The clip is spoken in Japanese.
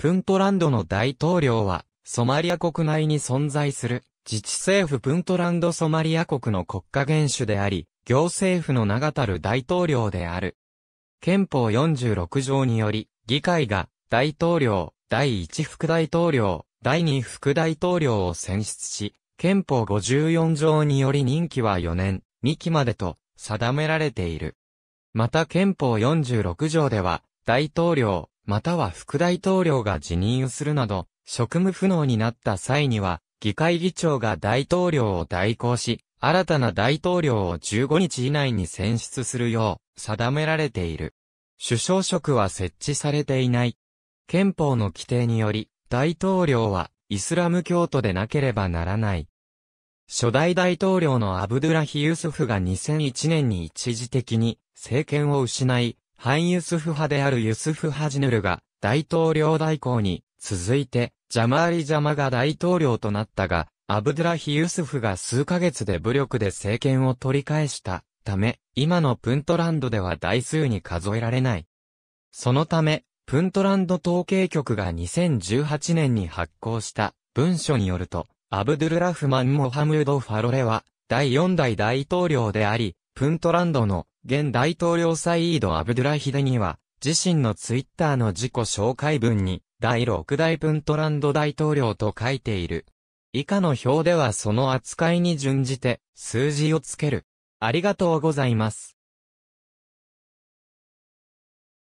プントランドの大統領は、ソマリア国内に存在する、自治政府プントランドソマリア国の国家元首であり、行政府の名がたる大統領である。憲法46条により、議会が、大統領、第1副大統領、第2副大統領を選出し、憲法54条により任期は4年、2期までと定められている。また憲法46条では、大統領、または副大統領が辞任するなど、職務不能になった際には、議会議長が大統領を代行し、新たな大統領を15日以内に選出するよう定められている。首相職は設置されていない。憲法の規定により、大統領はイスラム教徒でなければならない。初代大統領のアブドゥラヒ・ユスフが2001年に一時的に政権を失い、反ユスフ派であるユスフ・ハジヌルが大統領代行に続いてジャマーリ・ジャマが大統領となったが、アブドゥラヒ・ユスフが数ヶ月で武力で政権を取り返したため、今のプントランドでは台数に数えられない。そのため、プントランド統計局が2018年に発行した文書によると、アブドゥルラフマン・モハムード・ファロレは第4代大統領であり、プントランドの現大統領サイード・アブドゥラヒデには、自身のツイッターの自己紹介文に、第6代プントランド大統領と書いている。以下の表ではその扱いに準じて、数字をつける。ありがとうございます。